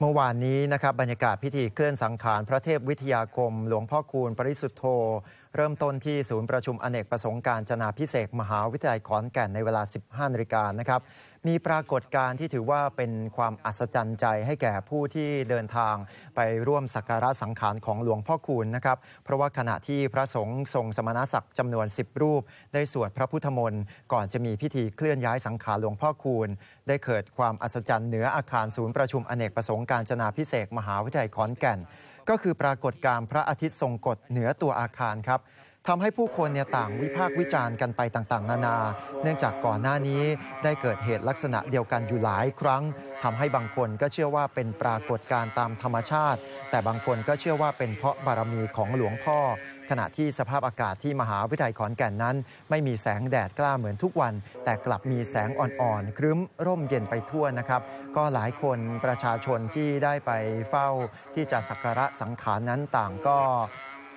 เมื่อวานนี้นะครับ บรรยากาศพิธีเคลื่อนสังขารพระเทพวิทยาคมหลวงพ่อคูณ ปริสุทธโธเริ่มต้นที่ศูนย์ประชุมอเนกประสงค์การ จนาพิเศษมหาวิทยาลัยขอนแก่นในเวลา 15 นาฬิกานะครับ มีปรากฏการณ์ที่ถือว่าเป็นความอัศจรรย์ใจให้แก่ผู้ที่เดินทางไปร่วมสักการะสังขารของหลวงพ่อคูณนะครับ เพราะว่าขณะที่พระสงฆ์ทรงสมณศักดิ์จำนวน 10 รูปได้สวดพระพุทธมนต์ก่อนจะมีพิธีเคลื่อนย้ายสังขารหลวงพ่อคูณได้เกิดความอัศจรรย์เหนืออาคารศูนย์ประชุมอเนกประสงค์การจนาพิเศษมหาวิทยาลัยขอนแก่นก็คือปรากฏการณ์พระอาทิตย์ทรงกฎเหนือตัวอาคารครับทำให้ผู้คนต่างวิพากษ์วิจารณ์กันไปต่างๆ นานา เนื่องจากก่อนหน้านี้ได้เกิดเหตุลักษณะเดียวกันอยู่หลายครั้ง ทำให้บางคนก็เชื่อว่าเป็นปรากฏการณ์ตามธรรมชาติ แต่บางคนก็เชื่อว่าเป็นเพราะบารมีของหลวงพ่อ ขณะที่สภาพอากาศที่มหาวิทยาลัยขอนแก่นนั้น ไม่มีแสงแดดกล้าเหมือนทุกวัน แต่กลับมีแสงอ่อนๆครึ้มร่มเย็นไปทั่วนะครับ ก็หลายคนประชาชนที่ได้ไปเฝ้าที่จะสักการะสังขารนั้นต่างก็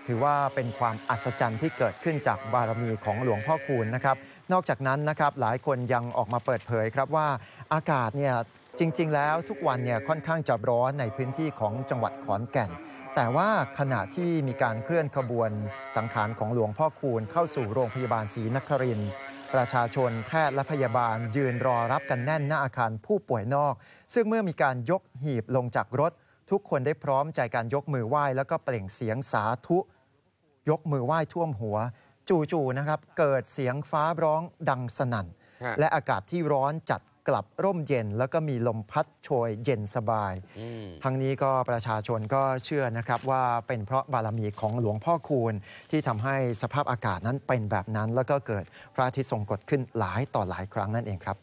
ถือว่าเป็นความอัศจรรย์ที่เกิดขึ้นจากบารมีของหลวงพ่อคูณนะครับ นอกจากนั้นนะครับหลายคนยังออกมาเปิดเผยครับว่าอากาศเนี่ยจริงๆ แล้วทุกวันเนี่ยค่อนข้างจะร้อนในพื้นที่ของจังหวัดขอนแก่นแต่ว่าขณะที่มีการเคลื่อนขบวนสังขารของหลวงพ่อคูณเข้าสู่โรงพยาบาลศรีนครินทร์ประชาชนแพทย์และพยาบาลยืนรอรับกันแน่นหน้าอาคารผู้ป่วยนอก ซึ่งเมื่อมีการยกหีบลงจากรถทุกคนได้พร้อมใจการยกมือไหว้ แล้วก็เปล่งเสียงสาธุ ยกมือไหว้ท่วมหัว จู่ๆนะครับ เกิดเสียงฟ้าร้องดังสนั่น และอากาศที่ร้อนจัดกลับร่มเย็น แล้วก็มีลมพัดโชยเย็นสบายทั้งนี้ก็ประชาชนก็เชื่อนะครับ ว่าเป็นเพราะบารมีของหลวงพ่อคูณที่ทำให้สภาพอากาศนั้นเป็นแบบนั้น แล้วก็เกิดพระอาทิตย์ทรงกฎขึ้นหลายต่อหลายครั้งนั่นเองครับ